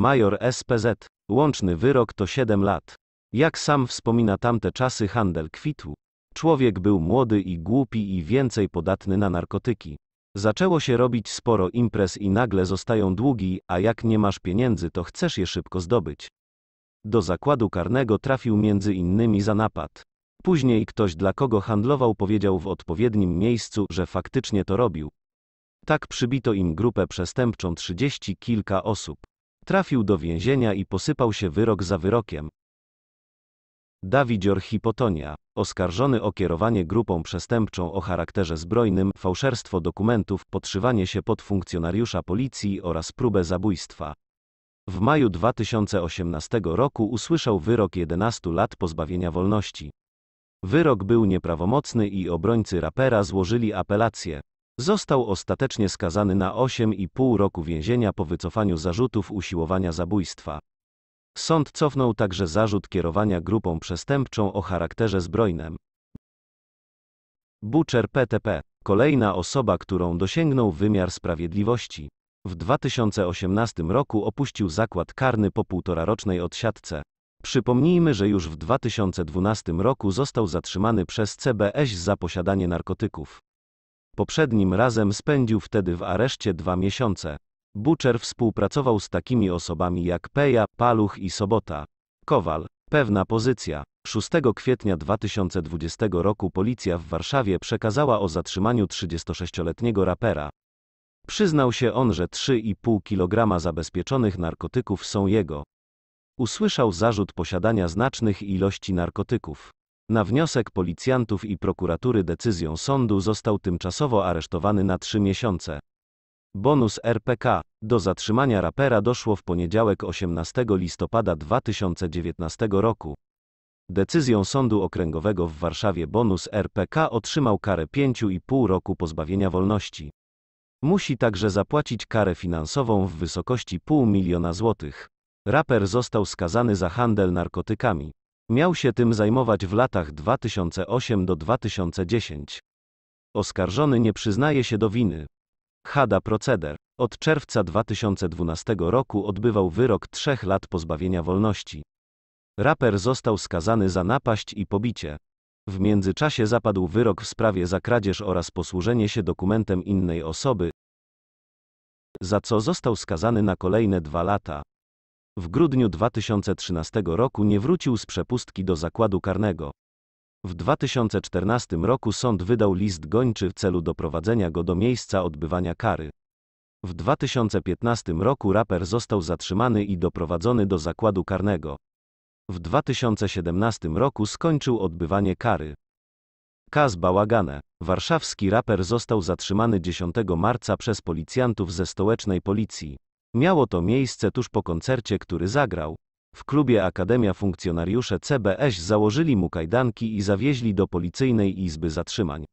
Major SPZ. Łączny wyrok to 7 lat. Jak sam wspomina tamte czasy handel kwitł. Człowiek był młody i głupi i więcej podatny na narkotyki. Zaczęło się robić sporo imprez i nagle zostają długi, a jak nie masz pieniędzy, to chcesz je szybko zdobyć. Do zakładu karnego trafił między innymi za napad. Później ktoś dla kogo handlował powiedział w odpowiednim miejscu, że faktycznie to robił. Tak przybito im grupę przestępczą trzydzieści kilka osób. Trafił do więzienia i posypał się wyrok za wyrokiem. Dawidzior Hipotonia, oskarżony o kierowanie grupą przestępczą o charakterze zbrojnym, fałszerstwo dokumentów, podszywanie się pod funkcjonariusza policji oraz próbę zabójstwa. W maju 2018 roku usłyszał wyrok 11 lat pozbawienia wolności. Wyrok był nieprawomocny i obrońcy rapera złożyli apelację. Został ostatecznie skazany na 8,5 roku więzienia po wycofaniu zarzutów usiłowania zabójstwa. Sąd cofnął także zarzut kierowania grupą przestępczą o charakterze zbrojnym. Butcher PTP kolejna osoba, którą dosięgnął wymiar sprawiedliwości. W 2018 roku opuścił zakład karny po półtorarocznej odsiadce. Przypomnijmy, że już w 2012 roku został zatrzymany przez CBS za posiadanie narkotyków. Poprzednim razem spędził wtedy w areszcie dwa miesiące. Butcher współpracował z takimi osobami jak Peja, Paluch i Sobota. Kowal. Pewna pozycja. 6 kwietnia 2020 roku policja w Warszawie przekazała o zatrzymaniu 36-letniego rapera. Przyznał się on, że 3,5 kg zabezpieczonych narkotyków są jego. Usłyszał zarzut posiadania znacznych ilości narkotyków. Na wniosek policjantów i prokuratury decyzją sądu został tymczasowo aresztowany na trzy miesiące. Bonus RPK. Do zatrzymania rapera doszło w poniedziałek 18 listopada 2019 roku. Decyzją Sądu Okręgowego w Warszawie bonus RPK otrzymał karę 5,5 roku pozbawienia wolności. Musi także zapłacić karę finansową w wysokości pół miliona złotych. Raper został skazany za handel narkotykami. Miał się tym zajmować w latach 2008 do 2010. Oskarżony nie przyznaje się do winy. Hada proceder. Od czerwca 2012 roku odbywał wyrok trzech lat pozbawienia wolności. Raper został skazany za napaść i pobicie. W międzyczasie zapadł wyrok w sprawie za kradzież oraz posłużenie się dokumentem innej osoby, za co został skazany na kolejne dwa lata. W grudniu 2013 roku nie wrócił z przepustki do zakładu karnego. W 2014 roku sąd wydał list gończy w celu doprowadzenia go do miejsca odbywania kary. W 2015 roku raper został zatrzymany i doprowadzony do zakładu karnego. W 2017 roku skończył odbywanie kary. Kaz Bałagane. Warszawski raper został zatrzymany 10 marca przez policjantów ze stołecznej policji. Miało to miejsce tuż po koncercie, który zagrał. W klubie Akademia funkcjonariusze CBS założyli mu kajdanki i zawieźli do policyjnej izby zatrzymań.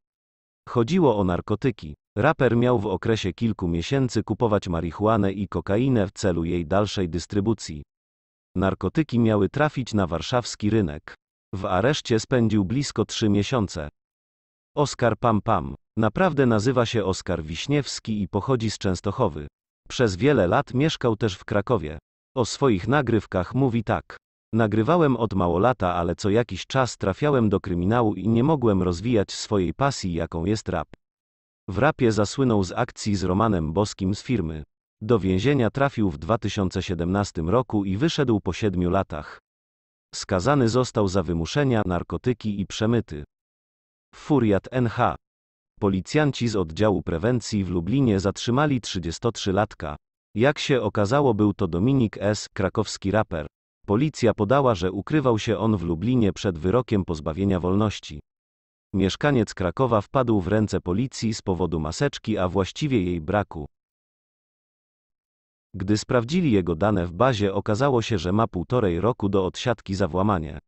Chodziło o narkotyki. Raper miał w okresie kilku miesięcy kupować marihuanę i kokainę w celu jej dalszej dystrybucji. Narkotyki miały trafić na warszawski rynek. W areszcie spędził blisko trzy miesiące. Oskar Pam Pam. Naprawdę nazywa się Oskar Wiśniewski i pochodzi z Częstochowy. Przez wiele lat mieszkał też w Krakowie. O swoich nagrywkach mówi tak. Nagrywałem od małolata, ale co jakiś czas trafiałem do kryminału i nie mogłem rozwijać swojej pasji, jaką jest rap. W rapie zasłynął z akcji z Romanem Boskim z firmy. Do więzienia trafił w 2017 roku i wyszedł po siedmiu latach. Skazany został za wymuszenia, narkotyki i przemyty. Furiat NH Policjanci z oddziału prewencji w Lublinie zatrzymali 33-latka. Jak się okazało, był to Dominik S., krakowski raper. Policja podała, że ukrywał się on w Lublinie przed wyrokiem pozbawienia wolności. Mieszkaniec Krakowa wpadł w ręce policji z powodu maseczki, a właściwie jej braku. Gdy sprawdzili jego dane w bazie, okazało się, że ma półtorej roku do odsiadki za włamanie.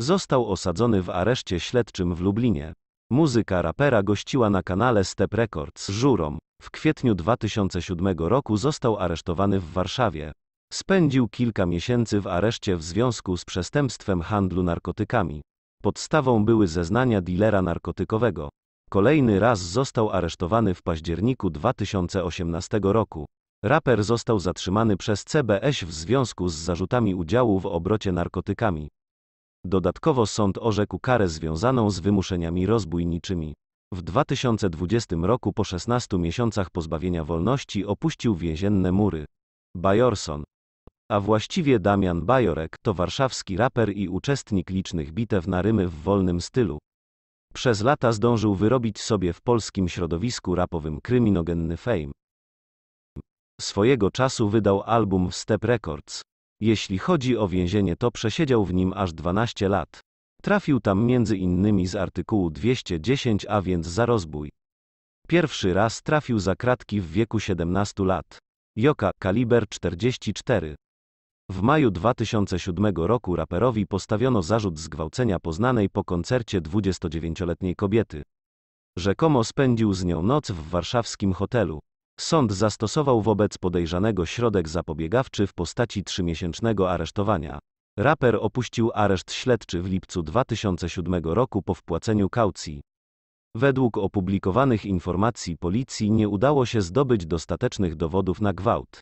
Został osadzony w areszcie śledczym w Lublinie. Muzyka rapera gościła na kanale Step Records. Żurą. W kwietniu 2007 roku został aresztowany w Warszawie. Spędził kilka miesięcy w areszcie w związku z przestępstwem handlu narkotykami. Podstawą były zeznania dilera narkotykowego. Kolejny raz został aresztowany w październiku 2018 roku. Raper został zatrzymany przez CBS w związku z zarzutami udziału w obrocie narkotykami. Dodatkowo sąd orzekł karę związaną z wymuszeniami rozbójniczymi. W 2020 roku po 16 miesiącach pozbawienia wolności opuścił więzienne mury. Bajorson, a właściwie Damian Bajorek, to warszawski raper i uczestnik licznych bitew na rymy w wolnym stylu. Przez lata zdążył wyrobić sobie w polskim środowisku rapowym kryminogenny fame. Swojego czasu wydał album w Step Records. Jeśli chodzi o więzienie, to przesiedział w nim aż 12 lat. Trafił tam między innymi z artykułu 210, a więc za rozbój. Pierwszy raz trafił za kratki w wieku 17 lat. Joka, kaliber 44. W maju 2007 roku raperowi postawiono zarzut zgwałcenia poznanej po koncercie 29-letniej kobiety. Rzekomo spędził z nią noc w warszawskim hotelu. Sąd zastosował wobec podejrzanego środek zapobiegawczy w postaci trzymiesięcznego aresztowania. Raper opuścił areszt śledczy w lipcu 2007 roku po wpłaceniu kaucji. Według opublikowanych informacji policji nie udało się zdobyć dostatecznych dowodów na gwałt.